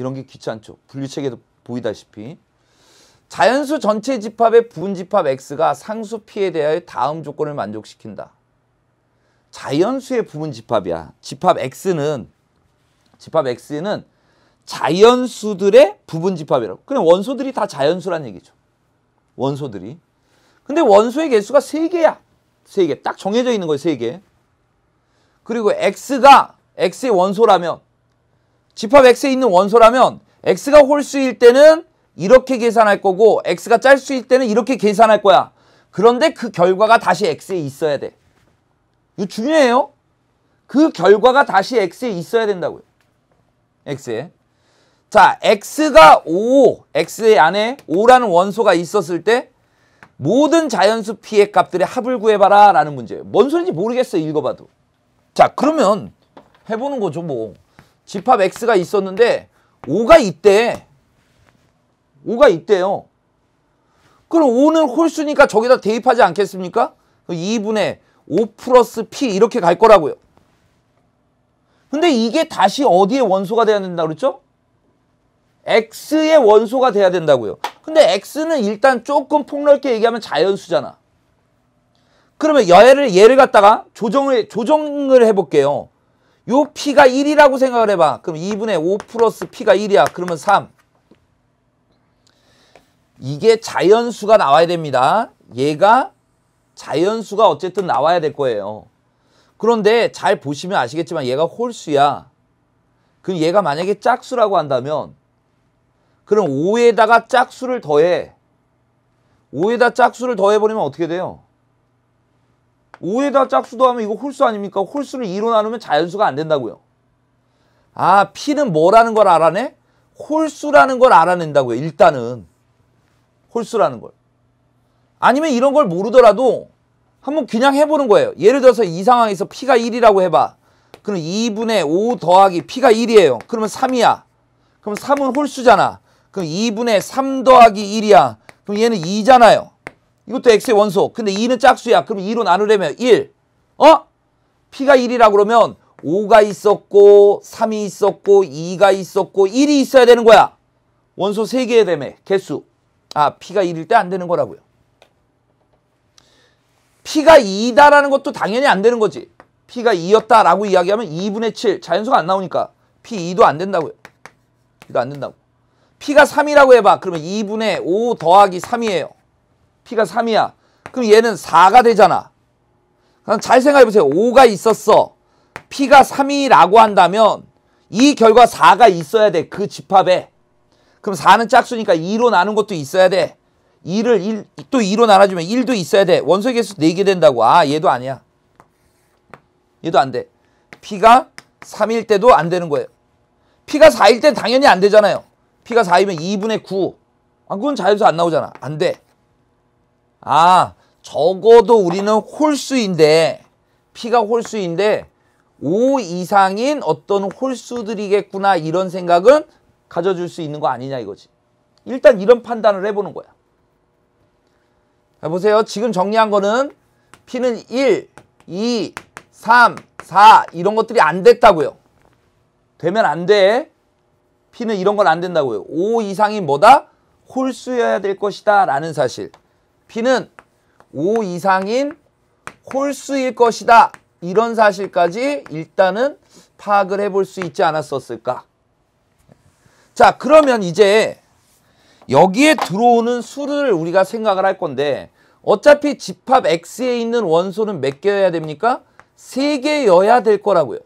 이런 게 귀찮죠. 분리체계도 보이다시피. 자연수 전체 집합의 분집합 x가 상수 p에 대하여 다음 조건을 만족시킨다. 자연수의 부분 집합이야. 집합 x는 집합 x는 자연수들의 부분 집합이라고. 그냥 원소들이 다 자연수란 얘기죠. 원소들이. 근데 원소의 개수가 세개야세 개딱 정해져 있는 거예요, 세개 그리고 x가 x의 원소라면 집합 X에 있는 원소라면 X가 홀수일 때는 이렇게 계산할 거고 X가 짤수일 때는 이렇게 계산할 거야. 그런데 그 결과가 다시 X에 있어야 돼. 이거 중요해요. 그 결과가 다시 X에 있어야 된다고요. X에. 자, X가 5, X의 안에 5라는 원소가 있었을 때 모든 자연수 P의 값들의 합을 구해봐라 라는 문제예요. 뭔 소리인지 모르겠어요. 읽어봐도. 자, 그러면 해보는 거죠, 뭐. 집합 X가 있었는데 5가 있대. 5가 있대요. 그럼 5는 홀수니까 저기다 대입하지 않겠습니까? 2분의 5 플러스 P 이렇게 갈 거라고요. 근데 이게 다시 어디에 원소가 돼야 된다 고 그랬죠? X의 원소가 돼야 된다고요. 근데 X는 일단 조금 폭넓게 얘기하면 자연수잖아. 그러면 얘를 얘를 갖다가 조정을 조정을 해볼게요. 요 P가 1이라고 생각을 해봐. 그럼 2분의 5 플러스 P가 1이야. 그러면 3. 이게 자연수가 나와야 됩니다. 얘가 자연수가 어쨌든 나와야 될 거예요. 그런데 잘 보시면 아시겠지만 얘가 홀수야. 그럼 얘가 만약에 짝수라고 한다면 그럼 5에다가 짝수를 더해. 5에다 짝수를 더해버리면 어떻게 돼요? 5에다 짝수도 하면 이거 홀수 아닙니까? 홀수를 2로 나누면 자연수가 안 된다고요. 아, P는 뭐라는 걸 알아내? 홀수라는 걸 알아낸다고요. 일단은. 홀수라는 걸. 아니면 이런 걸 모르더라도 한번 그냥 해보는 거예요. 예를 들어서 이 상황에서 P가 1이라고 해봐. 그럼 2분의 5 더하기 P가 1이에요. 그러면 3이야. 그럼 3은 홀수잖아. 그럼 2분의 3 더하기 1이야. 그럼 얘는 2잖아요. 이것도 x의 원소. 근데 2는 짝수야. 그럼 2로 나누려면 1. 어? p가 1이라 그러면 5가 있었고 3이 있었고 2가 있었고 1이 있어야 되는 거야. 원소 3개의 대매 개수. 아, p가 1일 때 안 되는 거라고요. p가 2다라는 것도 당연히 안 되는 거지. p가 2였다라고 이야기하면 2분의 7 자연수가 안 나오니까 p 2도 안 된다고요. 2도 안 된다고. p가 3이라고 해봐. 그러면 2분의 5 더하기 3이에요. P가 3이야. 그럼 얘는 4가 되잖아. 그럼 잘 생각해보세요. 5가 있었어. P가 3이라고 한다면 이 결과 4가 있어야 돼. 그 집합에. 그럼 4는 짝수니까 2로 나눈 것도 있어야 돼. 2를 1, 또 2로 나눠주면 1도 있어야 돼. 원소의 개수 4개 된다고. 아 얘도 아니야. 얘도 안 돼. P가 3일 때도 안 되는 거예요. P가 4일 땐 당연히 안 되잖아요. P가 4이면 2분의 9. 아, 그건 자연수 안 나오잖아. 안 돼. 아 적어도 우리는 홀수인데 피가 홀수인데 5 이상인 어떤 홀수들이겠구나 이런 생각은 가져줄 수 있는 거 아니냐 이거지. 일단 이런 판단을 해보는 거야. 자, 보세요. 지금 정리한 거는 피는 1, 2, 3, 4 이런 것들이 안 됐다고요. 되면 안 돼. 피는 이런 건 안 된다고요. 5 이상이 뭐다? 홀수여야 될 것이다 라는 사실. B는 5 이상인 홀수일 것이다. 이런 사실까지 일단은 파악을 해볼 수 있지 않았었을까. 자 그러면 이제 여기에 들어오는 수를 우리가 생각을 할 건데 어차피 집합 X에 있는 원소는 몇 개여야 됩니까? 3개여야될 거라고요.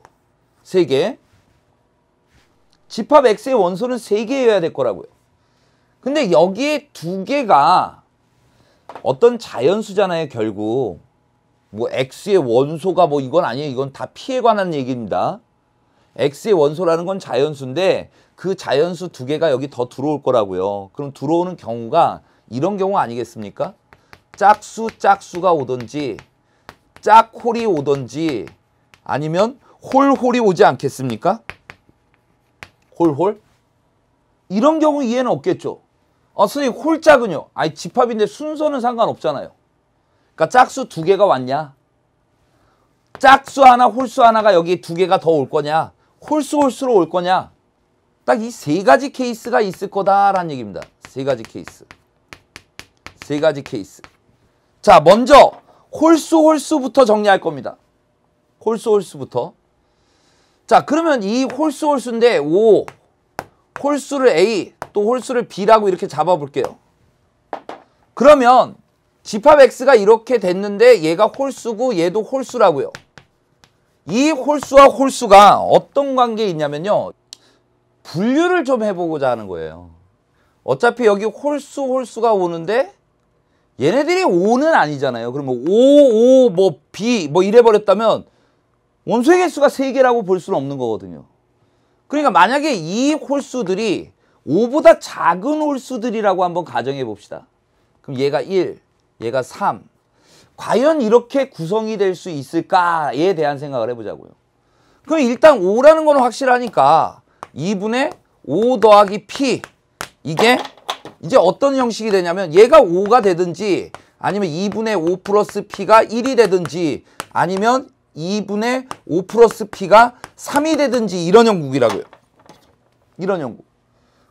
3개 집합 X의 원소는 3개여야될 거라고요. 근데 여기에 2개가 어떤 자연수잖아요 결국 뭐 x의 원소가 뭐 이건 아니에요 이건 다 p에 관한 얘기입니다 x의 원소라는 건 자연수인데 그 자연수 두 개가 여기 더 들어올 거라고요 그럼 들어오는 경우가 이런 경우 아니겠습니까 짝수 짝수가 오든지 짝홀이 오든지 아니면 홀홀이 오지 않겠습니까 홀홀 이런 경우 이해는 없겠죠 어, 선생님 홀짝은요? 아니 집합인데 순서는 상관없잖아요. 그러니까 짝수 두 개가 왔냐? 짝수 하나, 홀수 하나가 여기 두 개가 더 올 거냐? 홀수 홀수로 올 거냐? 딱 이 세 가지 케이스가 있을 거다라는 얘기입니다. 세 가지 케이스. 세 가지 케이스. 자, 먼저 홀수 홀수부터 정리할 겁니다. 홀수 홀수부터. 자, 그러면 이 홀수 홀수인데 오 홀수를 A 또 홀수를 B라고 이렇게 잡아볼게요. 그러면 집합 X가 이렇게 됐는데 얘가 홀수고 얘도 홀수라고요. 이 홀수와 홀수가 어떤 관계에 있냐면요. 분류를 좀 해보고자 하는 거예요. 어차피 여기 홀수 홀수가 오는데 얘네들이 5는 아니잖아요. 그러면 5, 5, 뭐 B 뭐 이래 버렸다면 원소의 개수가 3개라고 볼 수는 없는 거거든요. 그러니까 만약에 이 홀수들이 5보다 작은 홀수들이라고 한번 가정해 봅시다. 그럼 얘가 1, 얘가 3. 과연 이렇게 구성이 될 수 있을까에 대한 생각을 해보자고요. 그럼 일단 5라는 건 확실하니까 2분의 5 더하기 p 이게 이제 어떤 형식이 되냐면 얘가 5가 되든지 아니면 2분의 5 플러스 p가 1이 되든지 아니면 2분의 5 플러스 p가 3이 되든지 이런 형국이라고요. 이런 형국.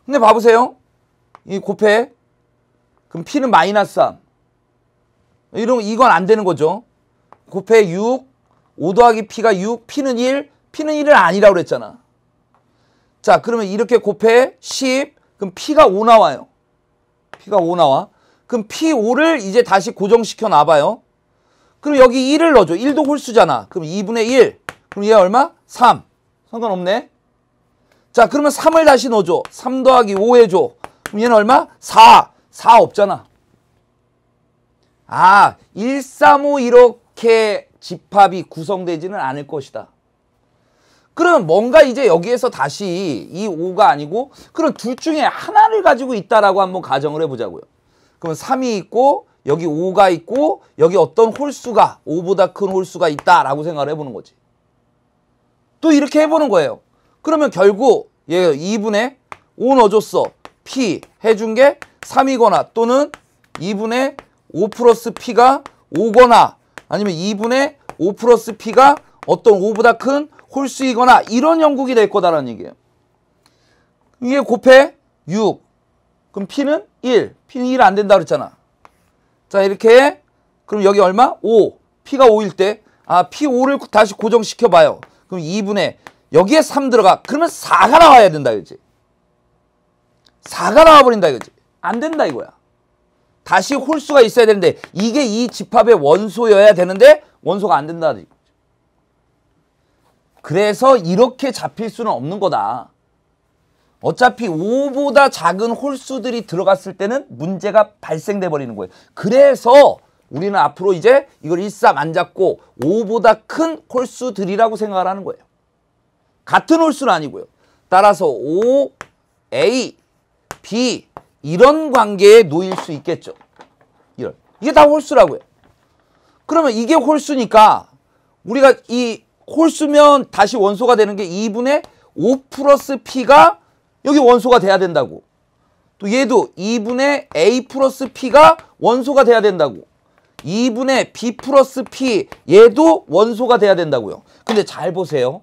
근데 봐보세요. 이 곱해. 그럼 P는 마이너스 3. 이런, 이건 안 되는 거죠. 곱해 6, 5 더하기 P가 6, P는 1, P는 1은 아니라고 그랬잖아. 자, 그러면 이렇게 곱해 10, 그럼 P가 5 나와요. P가 5 나와. 그럼 P5를 이제 다시 고정시켜 놔봐요. 그럼 여기 1을 넣어줘. 1도 홀수잖아. 그럼 2분의 1. 그럼 얘 얼마? 3. 상관없네. 자 그러면 3을 다시 넣어줘. 3 더하기 5 해줘. 그럼 얘는 얼마? 4. 4 없잖아. 아, 1, 3, 5 이렇게 집합이 구성되지는 않을 것이다. 그럼 뭔가 이제 여기에서 다시 이 5가 아니고 그럼 둘 중에 하나를 가지고 있다라고 한번 가정을 해보자고요. 그럼 3이 있고 여기 5가 있고 여기 어떤 홀수가 5보다 큰 홀수가 있다라고 생각을 해보는 거지. 또 이렇게 해보는 거예요. 그러면 결국 얘 2분의 5 넣어줬어. P 해준 게 3이거나 또는 2분의 5 플러스 P가 5거나 아니면 2분의 5 플러스 P가 어떤 5보다 큰 홀수이거나 이런 연극이될 거다라는 얘기예요. 이게 곱해 6. 그럼 P는 1. P는 1 안 된다 그랬잖아. 자 이렇게 그럼 여기 얼마? 5. P가 5일 때 아, P5를 다시 고정시켜봐요. 그럼 2분의 여기에 3 들어가. 그러면 4가 나와야 된다 이거지. 4가 나와버린다 이거지. 안 된다 이거야. 다시 홀수가 있어야 되는데 이게 이 집합의 원소여야 되는데 원소가 안 된다. 그래서 이렇게 잡힐 수는 없는 거다. 어차피 5보다 작은 홀수들이 들어갔을 때는 문제가 발생돼 버리는 거예요. 그래서 우리는 앞으로 이제 이걸 일3안 잡고 5보다 큰 홀수들이라고 생각을 하는 거예요. 같은 홀수는 아니고요. 따라서 O, A, B 이런 관계에 놓일 수 있겠죠. 이런. 이게 다 홀수라고요. 그러면 이게 홀수니까 우리가 이 홀수면 다시 원소가 되는 게 2분의 5 플러스 P가 여기 원소가 돼야 된다고. 또 얘도 2분의 A 플러스 P가 원소가 돼야 된다고. 2분의 B 플러스 P 얘도 원소가 돼야 된다고요. 근데 잘 보세요.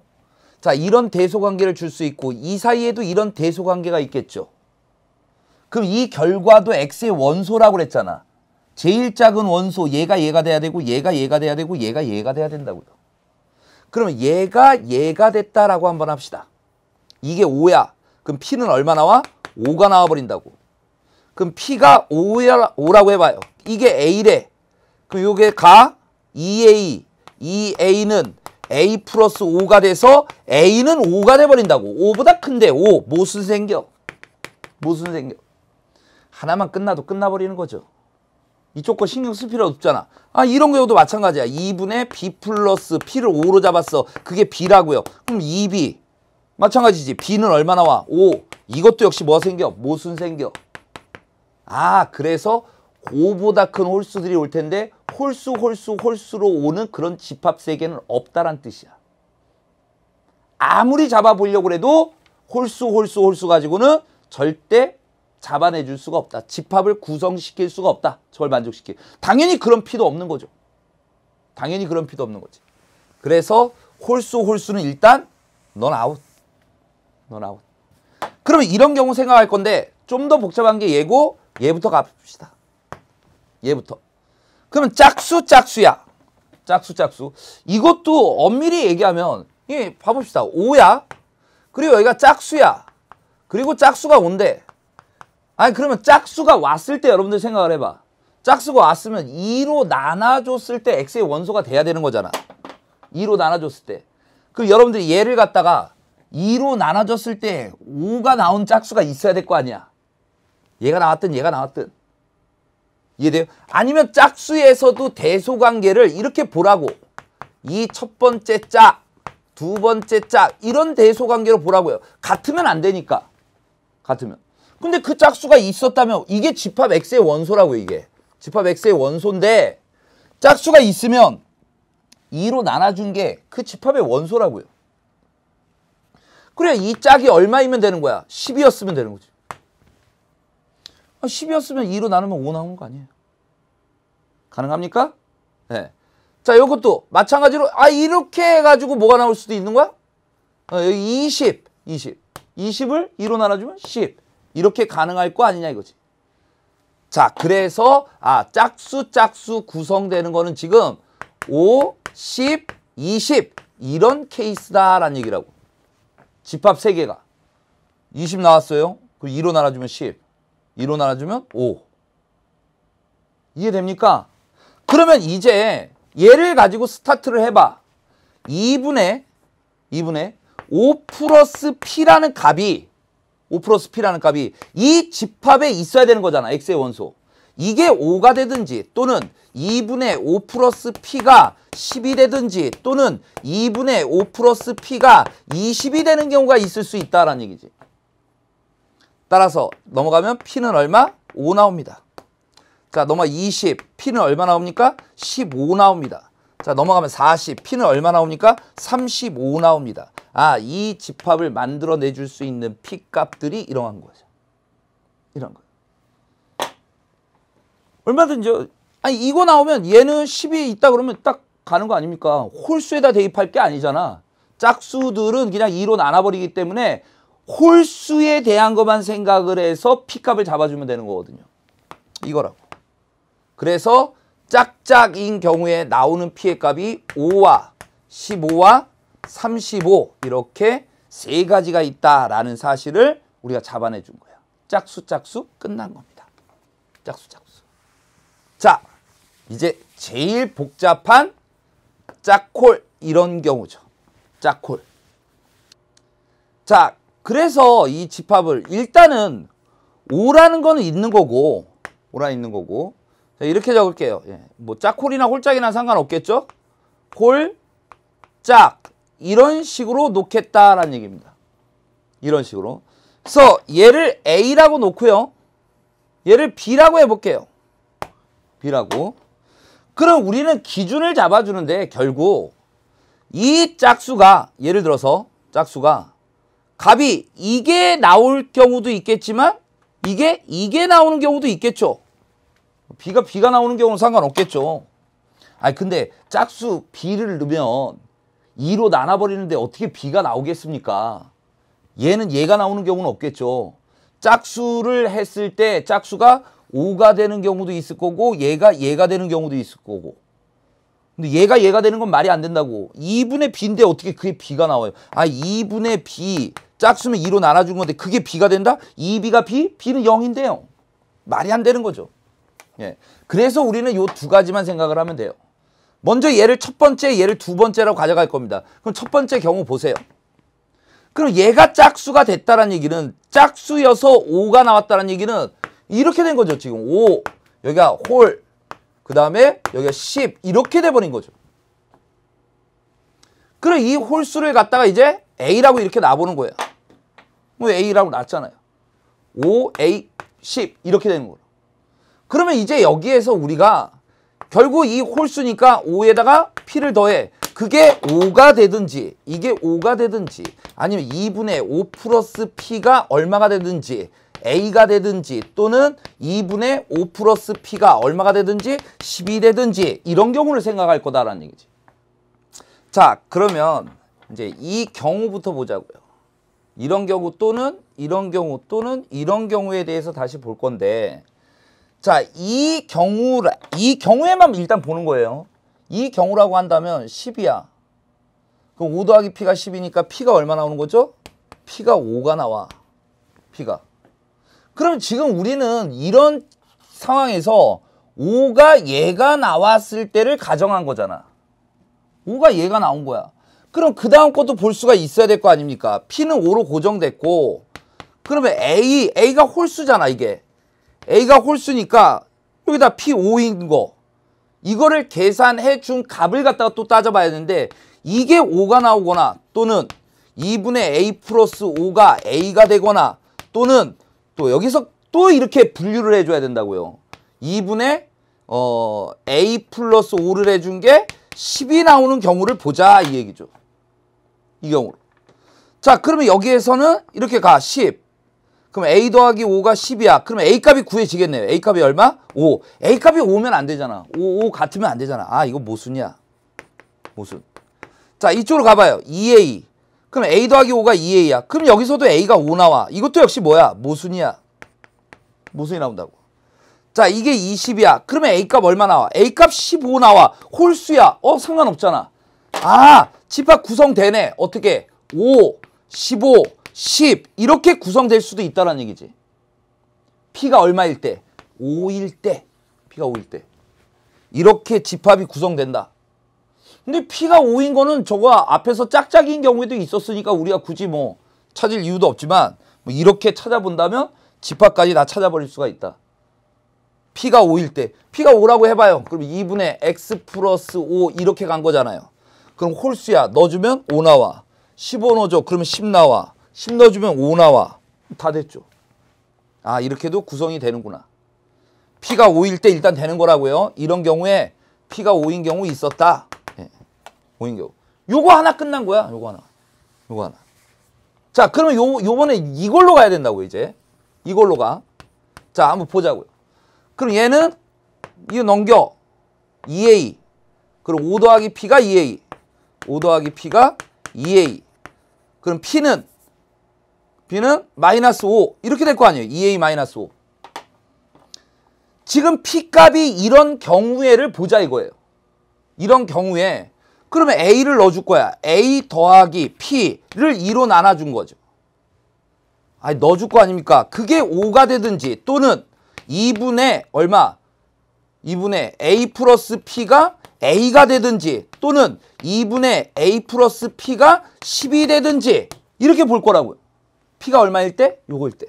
자, 이런 대소관계를 줄 수 있고 이 사이에도 이런 대소관계가 있겠죠. 그럼 이 결과도 x의 원소라고 그랬잖아. 제일 작은 원소 얘가 얘가 돼야 되고 얘가 얘가 돼야 되고 얘가 얘가 돼야 된다고요. 그러면 얘가 얘가 됐다라고 한번 합시다. 이게 5야. 그럼 P는 얼마 나와? 5가 나와버린다고. 그럼 P가 5야, 5라고 해봐요. 이게 A래. 그럼 이게가 2A. 2A는 a 플러스 5가 돼서 a는 5가 돼버린다고. 5보다 큰데 5. 무슨 생겨. 무슨 생겨. 하나만 끝나도 끝나버리는 거죠. 이쪽 거 신경 쓸 필요 없잖아. 아 이런 경우도 마찬가지야. 2분의 b 플러스 p를 5로 잡았어. 그게 b라고요. 그럼 2b. 마찬가지지. b는 얼마 나와? 5. 이것도 역시 뭐 생겨? 무슨 생겨. 아 그래서 5보다 큰 홀수들이 올 텐데 홀수 홀수 홀수로 오는 그런 집합 세계는 없다란 뜻이야. 아무리 잡아보려고 해도 홀수 홀수 홀수 가지고는 절대 잡아내줄 수가 없다. 집합을 구성시킬 수가 없다. 저걸 만족시킬. 당연히 그런 피도 없는 거죠. 당연히 그런 피도 없는 거지. 그래서 홀수 홀수는 일단 넌 아웃. 넌 아웃. 그러면 이런 경우 생각할 건데 좀 더 복잡한 게 얘고 얘부터 갑시다. 얘부터. 그러면 짝수 짝수야. 짝수 짝수. 이것도 엄밀히 얘기하면 예, 봐봅시다. 5야. 그리고 여기가 짝수야. 그리고 짝수가 온대. 아니 그러면 짝수가 왔을 때 여러분들 생각을 해봐. 짝수가 왔으면 2로 나눠줬을 때 x의 원소가 돼야 되는 거잖아. 2로 나눠줬을 때. 그 여러분들이 얘를 갖다가 2로 나눠줬을 때 5가 나온 짝수가 있어야 될 거 아니야. 얘가 나왔든 얘가 나왔든. 이해돼요? 아니면 짝수에서도 대소관계를 이렇게 보라고 이 첫 번째 짝, 두 번째 짝 이런 대소관계로 보라고요. 같으면 안 되니까 같으면. 근데 그 짝수가 있었다면 이게 집합 X의 원소라고 이게 집합 X의 원소인데 짝수가 있으면 2로 나눠준 게 그 집합의 원소라고요. 그래 이 짝이 얼마이면 되는 거야? 10이었으면 되는 거지. 10이었으면 2로 나누면 5 나온 거 아니에요. 가능합니까? 네. 자, 이것도 마찬가지로 아 이렇게 해가지고 뭐가 나올 수도 있는 거야? 어, 20, 20. 20을 2로 나눠주면 10. 이렇게 가능할 거 아니냐 이거지. 자, 그래서 아 짝수 짝수 구성되는 거는 지금 5, 10, 20 이런 케이스다라는 얘기라고. 집합 3개가. 20 나왔어요. 그 2로 나눠주면 10. 2로 나눠주면 5. 이해됩니까? 그러면 이제 얘를 가지고 스타트를 해봐. 2분의 2분의 5 플러스 P라는 값이 5 플러스 P라는 값이 이 집합에 있어야 되는 거잖아. X의 원소. 이게 5가 되든지 또는 2분의 5 플러스 P가 10이 되든지 또는 2분의 5 플러스 P가 20이 되는 경우가 있을 수 있다라는 얘기지. 따라서 넘어가면 P는 얼마? 5 나옵니다. 자, 넘어 20, P는 얼마 나옵니까? 15 나옵니다. 자, 넘어가면 40, P는 얼마 나옵니까? 35 나옵니다. 아, 이 집합을 만들어내줄 수 있는 P 값들이 이러한 거죠. 이런 거. 얼마든지, 아니, 이거 나오면 얘는 10이 있다 그러면 딱 가는 거 아닙니까? 홀수에다 대입할 게 아니잖아. 짝수들은 그냥 2로 나눠버리기 때문에 홀수에 대한 것만 생각을 해서 픽값을 잡아주면 되는 거거든요. 이거라고. 그래서 짝짝인 경우에 나오는 피해값이 5와 15와 35 이렇게 세 가지가 있다라는 사실을 우리가 잡아내 준 거야. 짝수 짝수 끝난 겁니다. 짝수 짝수. 자, 이제 제일 복잡한 짝콜 이런 경우죠. 짝콜. 자, 그래서 이 집합을 일단은 5라는 거는 있는 거고 5라 있는 거고 자, 이렇게 적을게요. 예. 뭐 짝홀이나 홀짝이나 상관없겠죠? 홀, 짝 이런 식으로 놓겠다라는 얘기입니다. 이런 식으로. 그래서 얘를 A라고 놓고요. 얘를 B라고 해볼게요. B라고. 그럼 우리는 기준을 잡아주는데 결국 이 짝수가 예를 들어서 짝수가 갑이 이게 나올 경우도 있겠지만 이게 이게 나오는 경우도 있겠죠. 비가비가 나오는 경우는 상관없겠죠. 아니 근데 짝수 비를 넣으면 2로 나눠버리는데 어떻게 비가 나오겠습니까? 얘는 얘가 나오는 경우는 없겠죠. 짝수를 했을 때 짝수가 5가 되는 경우도 있을 거고 얘가 얘가 되는 경우도 있을 거고 근데 얘가 얘가 되는 건 말이 안 된다고 2분의 B인데 어떻게 그게 B가 나와요? 아 2분의 B 짝수면 2로 나눠준 건데 그게 B가 된다? 2B가 B? B는 0인데요. 말이 안 되는 거죠. 예. 그래서 우리는 요 두 가지만 생각을 하면 돼요. 먼저 얘를 첫 번째, 얘를 두 번째라고 가져갈 겁니다. 그럼 첫 번째 경우 보세요. 그럼 얘가 짝수가 됐다라는 얘기는 짝수여서 5가 나왔다는 얘기는 이렇게 된 거죠. 지금 5, 여기가 홀, 그 다음에 여기가 10 이렇게 돼버린 거죠. 그럼 이 홀수를 갖다가 이제 A라고 이렇게 나보는 거예요. 뭐 A라고 났잖아요. 5, A, 10 이렇게 되는 거예요. 그러면 이제 여기에서 우리가 결국 이 홀수니까 5에다가 P를 더해. 그게 5가 되든지 이게 5가 되든지 아니면 2분의 5 플러스 P가 얼마가 되든지 A가 되든지 또는 2분의 5 플러스 P가 얼마가 되든지 10이 되든지 이런 경우를 생각할 거다라는 얘기지. 자 그러면 이제 이 경우부터 보자고요. 이런 경우 또는 이런 경우 또는 이런 경우에 대해서 다시 볼 건데 자, 이 경우 이 경우에만 일단 보는 거예요. 이 경우라고 한다면 10이야. 그럼 5 더하기 P가 10이니까 P가 얼마 나오는 거죠? P가 5가 나와. P가. 그럼 지금 우리는 이런 상황에서 5가 얘가 나왔을 때를 가정한 거잖아. 5가 얘가 나온 거야. 그럼 그 다음 것도 볼 수가 있어야 될 거 아닙니까? P는 5로 고정됐고 그러면 A, A가 홀수잖아 이게. A가 홀수니까 여기다 P5인 거. 이거를 계산해 준 값을 갖다가 또 따져봐야 되는데 이게 5가 나오거나 또는 2분의 A 플러스 5가 A가 되거나 또는 또 여기서 또 이렇게 분류를 해줘야 된다고요. 2분의 어, A 플러스 5를 해준 게 10이 나오는 경우를 보자 이 얘기죠. 이 경우로. 자, 그러면 여기에서는 이렇게 가. 10. 그럼 A 더하기 5가 10이야. 그러면 A값이 구해지겠네요. A값이 얼마? 5. A값이 5면 안 되잖아. 5, 5 같으면 안 되잖아. 아, 이거 모순이야. 모순. 자, 이쪽으로 가봐요. 2A. 그럼 A 더하기 5가 2A야. 그럼 여기서도 A가 5 나와. 이것도 역시 뭐야? 모순이야. 모순이 나온다고. 자, 이게 20이야. 그러면 A값 얼마 나와? A값 15 나와. 홀수야. 어, 상관없잖아. 아 집합 구성되네 어떻게 5 15 10 이렇게 구성될 수도 있다는 얘기지 P가 얼마일 때 5일 때 P가 5일 때 이렇게 집합이 구성된다 근데 P가 5인 거는 저거 앞에서 짝짝인 경우에도 있었으니까 우리가 굳이 뭐 찾을 이유도 없지만 뭐 이렇게 찾아본다면 집합까지 다 찾아버릴 수가 있다. P가 5일 때 P가 5라고 해봐요. 그럼 2분의 X 플러스 5 이렇게 간 거잖아요. 그럼 홀수야. 넣어주면 5 나와. 15 넣어줘. 그러면 10 나와. 10 넣어주면 5 나와. 다 됐죠. 아 이렇게도 구성이 되는구나. P가 5일 때 일단 되는 거라고요. 이런 경우에 P가 5인 경우 있었다. 예. 5인 경우. 요거 하나 끝난 거야. 요거 하나. 요거 하나. 자 그러면 요, 요번에 이걸로 가야 된다고 이제. 이걸로 가. 자 한번 보자고요. 그럼 얘는 이거 넘겨. 2A. 그리고 5 더하기 P가 2A. 5 더하기 P가 2A 그럼 P는 B는 마이너스 5 이렇게 될 거 아니에요. 2A 마이너스 5. 지금 P값이 이런 경우에를 보자 이거예요. 이런 경우에 그러면 A를 넣어줄 거야. A 더하기 P를 2로 나눠준 거죠. 아니 넣어줄 거 아닙니까? 그게 5가 되든지 또는 2분의 얼마? 2분의 A 플러스 P가 a가 되든지 또는 2분의 a 플러스 p가 10이 되든지 이렇게 볼 거라고요. p가 얼마일 때? 요걸 때.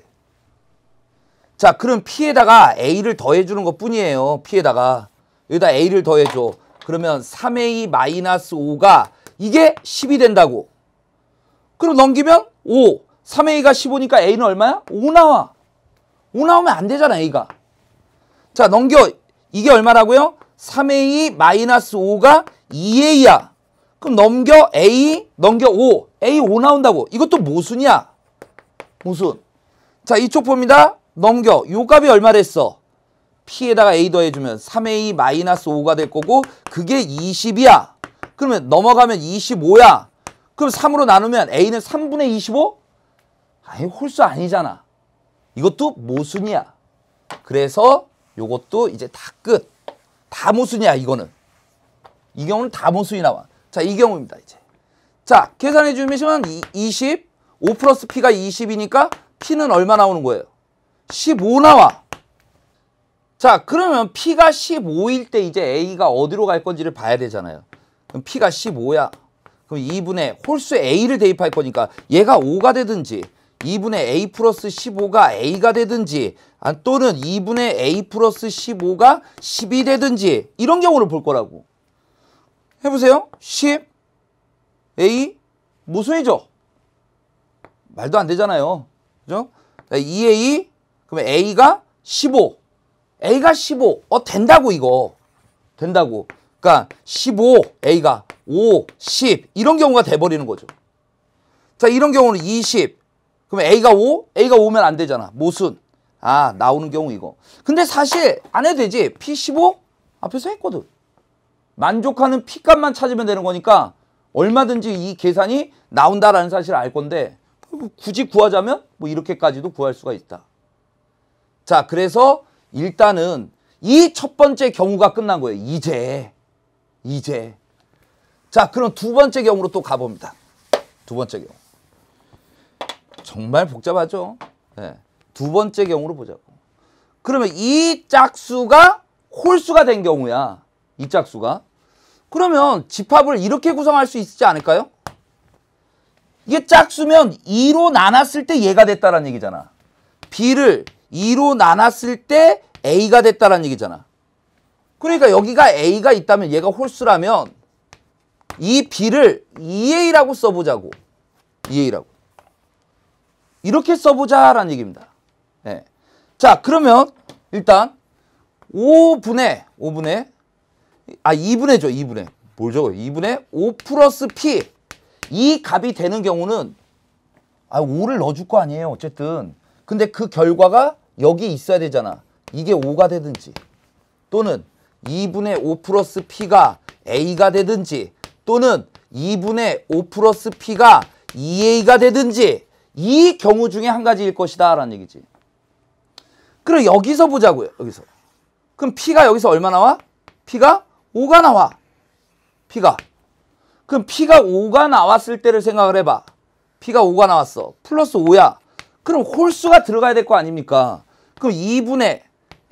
자 그럼 p에다가 a를 더해주는 것 뿐이에요. p에다가 여기다 a를 더해줘. 그러면 3a 5가 이게 10이 된다고. 그럼 넘기면 5. 3a가 15니까 a는 얼마야? 5 나와. 5 나오면 안 되잖아 a가. 자 넘겨 이게 얼마라고요? 3a 마이너스 5가 2a야. 그럼 넘겨 a, 넘겨 5. a 5 나온다고. 이것도 모순이야. 모순. 자, 이쪽 봅니다. 넘겨. 요 값이 얼마랬어? p에다가 a 더해주면 3a 마이너스 5가 될 거고 그게 20이야. 그러면 넘어가면 25야. 그럼 3으로 나누면 a는 3분의 25? 아니 홀수 아니잖아. 이것도 모순이야. 그래서 요것도 이제 다 끝. 다 모순이야 이거는. 이 경우는 다 모순이 나와. 자 이 경우입니다 이제. 자 계산해 주시면 20, 5 플러스 P가 20이니까 P는 얼마 나오는 거예요? 15 나와. 자 그러면 P가 15일 때 이제 A가 어디로 갈 건지를 봐야 되잖아요. 그럼 P가 15야. 그럼 2분의 홀수 A를 대입할 거니까 얘가 5가 되든지 2분의 a 플러스 15가 a가 되든지 또는 2분의 a 플러스 15가 10이 되든지 이런 경우를 볼 거라고 해보세요 10 a 무수이죠 말도 안 되잖아요 그죠 2a 그러면 a가 15 a가 15어 된다고 이거 된다고 그러니까 15 a가 5 10 이런 경우가 돼버리는 거죠 자 이런 경우는 20 그럼 A가 5? A가 5면 안 되잖아. 모순. 아, 나오는 경우 이거. 근데 사실 안 해도 되지. P15? 앞에서 했거든. 만족하는 P값만 찾으면 되는 거니까 얼마든지 이 계산이 나온다라는 사실을 알 건데 뭐 굳이 구하자면 뭐 이렇게까지도 구할 수가 있다. 자, 그래서 일단은 이 첫 번째 경우가 끝난 거예요. 이제. 이제. 자, 그럼 두 번째 경우로 또 가봅니다. 두 번째 경우. 정말 복잡하죠. 네. 두 번째 경우로 보자고. 그러면 이 짝수가 홀수가 된 경우야. 이 짝수가. 그러면 집합을 이렇게 구성할 수 있지 않을까요? 이게 짝수면 2로 나눴을 때 얘가 됐다라는 얘기잖아. B를 2로 나눴을 때 A가 됐다라는 얘기잖아. 그러니까 여기가 A가 있다면 얘가 홀수라면 이 B를 2A라고 써보자고. 2A라고. 이렇게 써보자라는 얘기입니다. 네. 자 그러면 일단 5분의 5분의 아 2분의죠 2분의 뭘적어 2분의 5 플러스 P 이 값이 되는 경우는 아 5를 넣어줄 거 아니에요 어쨌든 근데 그 결과가 여기 있어야 되잖아 이게 5가 되든지 또는 2분의 5 플러스 P가 A가 되든지 또는 2분의 5 플러스 P가 2A가 되든지 이 경우 중에 한 가지일 것이다 라는 얘기지. 그럼 여기서 보자고요. 여기서. 그럼 P가 여기서 얼마 나와? P가 5가 나와. P가. 그럼 P가 5가 나왔을 때를 생각을 해봐. P가 5가 나왔어. 플러스 5야. 그럼 홀수가 들어가야 될 거 아닙니까? 그럼 2분의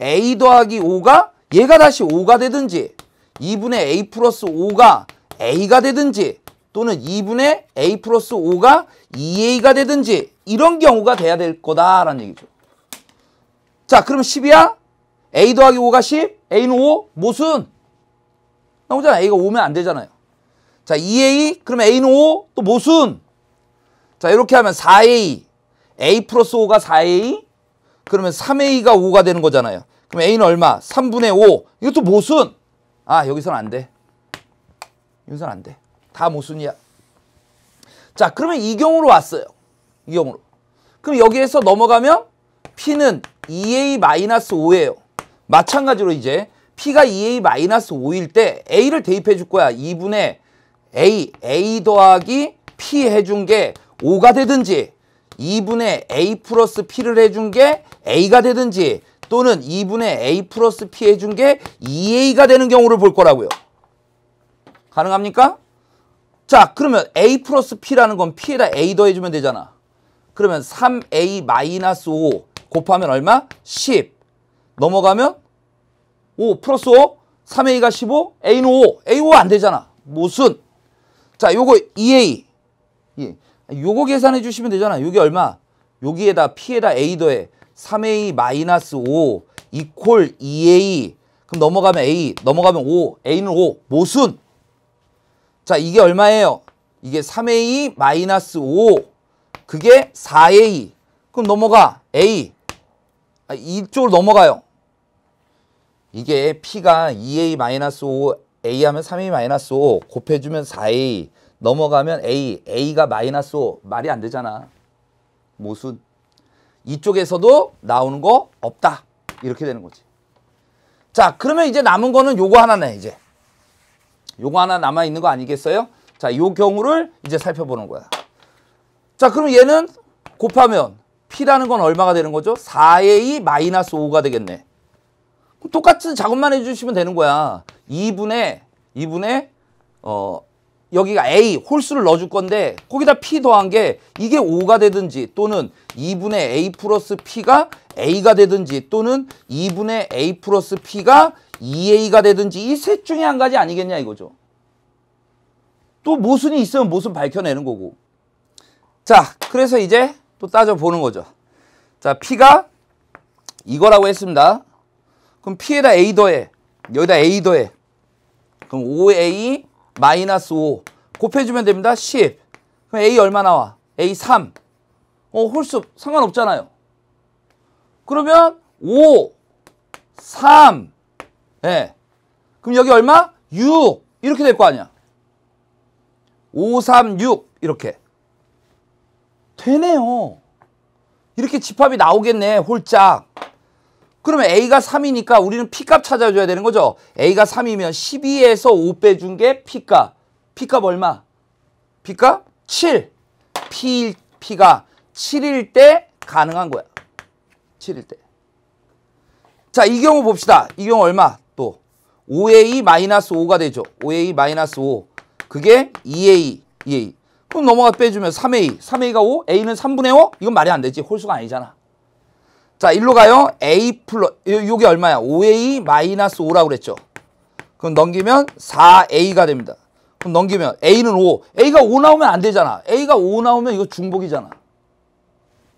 A 더하기 5가 얘가 다시 5가 되든지 2분의 A 플러스 5가 A가 되든지 또는 2분의 A 플러스 5가 2A가 되든지 이런 경우가 돼야 될 거다라는 얘기죠. 자, 그럼 10이야? A 더하기 5가 10? A는 5? 모순? 나오잖아. A가 5면 안 되잖아요. 자, 2A, 그럼 A는 5? 또 모순? 자, 이렇게 하면 4A, A 플러스 5가 4A, 그러면 3A가 5가 되는 거잖아요. 그럼 A는 얼마? 3분의 5. 이것도 모순. 아, 여기선 안 돼. 여기선 안 돼. 다 모순이야. 자, 그러면 이 경우로 왔어요. 이 경우로. 그럼 여기에서 넘어가면 P는 2A-5예요. E 마찬가지로 이제 P가 2A-5일 e 때 A를 대입해 줄 거야. 2분의 A, A 더하기 P 해준 게 5가 되든지 2분의 A 플러스 P를 해준 게 A가 되든지 또는 2분의 A 플러스 P 해준 게 2A가 e 되는 경우를 볼 거라고요. 가능합니까? 자 그러면 a 플러스 p라는 건 p에다 a 더해주면 되잖아. 그러면 3a 마이너스 5 곱하면 얼마? 10 넘어가면 5 플러스 5 3a가 15 a는 5 a5 안 되잖아. 무슨 자 요거 2a 예. 요거 계산해 주시면 되잖아. 요게 얼마? 여기에다 p에다 a 더해 3a 마이너스 5 이퀄 2a 그럼 넘어가면 a 넘어가면 5 a는 5 모순 자, 이게 얼마예요? 이게 3a 마이너스 5. 그게 4a. 그럼 넘어가. a. 아, 이쪽으로 넘어가요. 이게 p가 2a 마이너스 5, a 하면 3a 마이너스 5, 곱해주면 4a. 넘어가면 a. a가 마이너스 5. 말이 안 되잖아. 모순. 이쪽에서도 나오는 거 없다. 이렇게 되는 거지. 자, 그러면 이제 남은 거는 요거 하나네, 이제. 요거 하나 남아있는 거 아니겠어요? 자, 요 경우를 이제 살펴보는 거야. 자, 그럼 얘는 곱하면 P라는 건 얼마가 되는 거죠? 4 a 마이너스 5가 되겠네. 똑같은 작업만 해주시면 되는 거야. 2분의 2분의 어 여기가 A 홀수를 넣어줄 건데 거기다 P 더한 게 이게 5가 되든지 또는 2분의 A 플러스 P가 A가 되든지 또는 2분의 A 플러스 P가 EA가 되든지 이 셋 중에 한 가지 아니겠냐 이거죠. 또 모순이 있으면 모순 밝혀내는 거고. 자, 그래서 이제 또 따져보는 거죠. 자, P가 이거라고 했습니다. 그럼 P에다 A 더해. 여기다 A 더해. 그럼 5A 마이너스 5 곱해주면 됩니다. 10. 그럼 A 얼마 나와? A 3. 어, 홀수 상관없잖아요. 그러면 5, 3, 예. 그럼 여기 얼마? 6. 이렇게 될 거 아니야. 5, 3, 6 이렇게. 되네요. 이렇게 집합이 나오겠네. 홀짝. 그러면 A가 3이니까 우리는 P값 찾아줘야 되는 거죠. A가 3이면 12에서 5 빼준 게 P값. P값 얼마? P값 7. P, P가 7일 때 가능한 거야. 7일 때. 자, 이 경우 봅시다. 이 경우 얼마? 5a 마이너스 5가 되죠. 5a 마이너스 5. 그게 2a, 2a. 그럼 넘어가 빼주면 3a. 3a가 5, a는 3분의 5? 이건 말이 안 되지. 홀수가 아니잖아. 자, 일로 가요. a 플러, 스 요게 얼마야? 5a 마이너스 5라고 그랬죠. 그럼 넘기면 4a가 됩니다. 그럼 넘기면 a는 5. a가 5 나오면 안 되잖아. a가 5 나오면 이거 중복이잖아.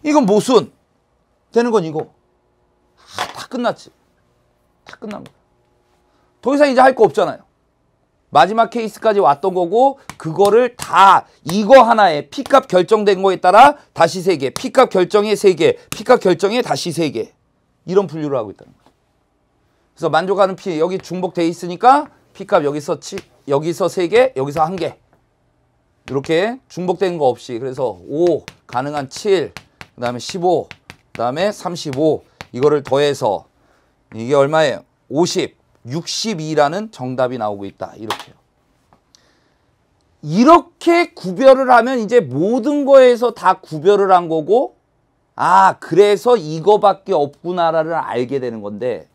이건 모순. 되는 건 이거. 아, 다 끝났지. 다 끝난 거야. 더 이상 이제 할 거 없잖아요. 마지막 케이스까지 왔던 거고 그거를 다 이거 하나에 피값 결정된 거에 따라 다시 세개 피값 결정에 세개 피값 결정에 다시 세개 이런 분류를 하고 있다는 거예요. 그래서 만족하는 피 여기 중복돼 있으니까 피값 여기서 치, 여기서 세개 여기서 한개 이렇게 중복된 거 없이 그래서 5 가능한 7 그다음에 15 그다음에 35 이거를 더해서 이게 얼마예요? 50 62라는 정답이 나오고 있다. 이렇게요. 이렇게 구별을 하면 이제 모든 거에서 다 구별을 한 거고 아 그래서 이거밖에 없구나를 알게 되는 건데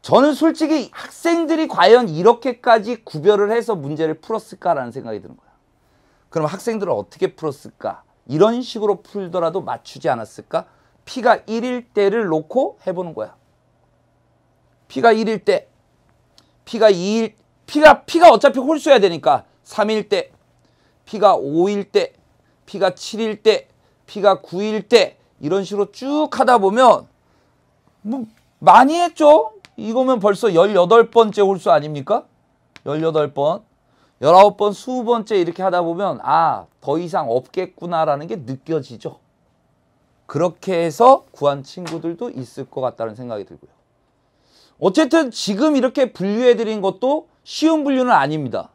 저는 솔직히 학생들이 과연 이렇게까지 구별을 해서 문제를 풀었을까라는 생각이 드는 거야. 그럼 학생들은 어떻게 풀었을까? 이런 식으로 풀더라도 맞추지 않았을까? 피가 1일 때를 놓고 해보는 거야. P가 1일 때 P가 2일 P가 P가 어차피 홀수야 되니까 3일 때 P가 5일 때 P가 7일 때 P가 9일 때 이런 식으로 쭉 하다 보면 뭐 많이 했죠? 이거면 벌써 18번째 홀수 아닙니까? 18번 19번, 20번째 이렇게 하다 보면 아, 더 이상 없겠구나라는 게 느껴지죠. 그렇게 해서 구한 친구들도 있을 것 같다는 생각이 들고요. 어쨌든 지금 이렇게 분류해드린 것도 쉬운 분류는 아닙니다.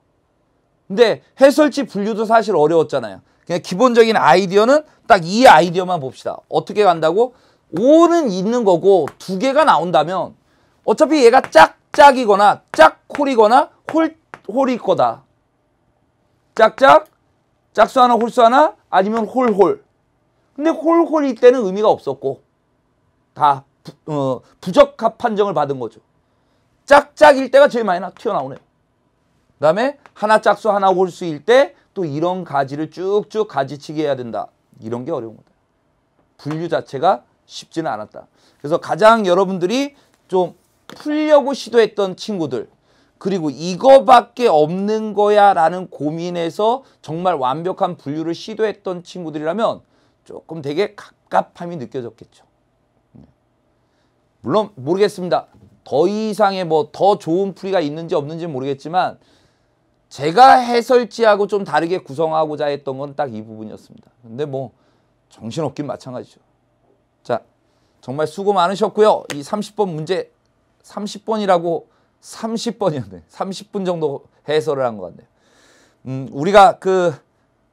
근데 해설지 분류도 사실 어려웠잖아요. 그냥 기본적인 아이디어는 딱 이 아이디어만 봅시다. 어떻게 간다고? 5는 있는 거고 두 개가 나온다면 어차피 얘가 짝짝이거나 짝홀이거나 홀, 홀일 거다. 짝짝, 짝수 하나, 홀수 하나, 아니면 홀홀. 근데 홀홀일 때는 의미가 없었고 다 부, 어, 부적합 판정을 받은 거죠. 짝짝일 때가 제일 많이 튀어나오네요. 그 다음에 하나 짝수 하나 홀수일 때 또 이런 가지를 쭉쭉 가지치기 해야 된다. 이런 게 어려운 거다. 분류 자체가 쉽지는 않았다. 그래서 가장 여러분들이 좀 풀려고 시도했던 친구들 그리고 이거밖에 없는 거야 라는 고민에서 정말 완벽한 분류를 시도했던 친구들이라면 조금 되게 갑갑함이 느껴졌겠죠. 물론 모르겠습니다. 더 이상의 뭐 더 좋은 풀이가 있는지 없는지 모르겠지만 제가 해설지하고 좀 다르게 구성하고자 했던 건 딱 이 부분이었습니다. 근데 뭐 정신없긴 마찬가지죠. 자, 정말 수고 많으셨고요. 이 30번 문제 30번이라고 30번이었네. 30분 정도 해설을 한 것 같네요. 음, 우리가 그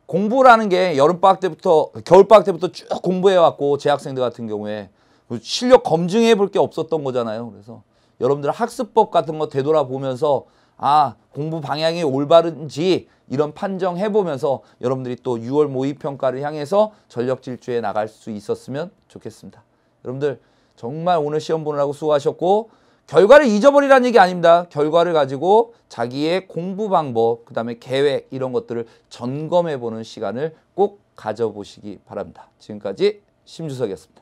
공부라는 게 여름방학 때부터 겨울방학 때부터 쭉 공부해왔고 재학생들 같은 경우에 그 실력 검증해 볼 게 없었던 거잖아요. 그래서 여러분들 학습법 같은 거 되돌아보면서 아 공부 방향이 올바른지 이런 판정해 보면서 여러분들이 또 6월 모의평가를 향해서 전력 질주에 나갈 수 있었으면 좋겠습니다. 여러분들 정말 오늘 시험 보느라고 수고하셨고 결과를 잊어버리라는 얘기 아닙니다. 결과를 가지고 자기의 공부 방법, 그 다음에 계획 이런 것들을 점검해보는 시간을 꼭 가져보시기 바랍니다. 지금까지 심주석이었습니다.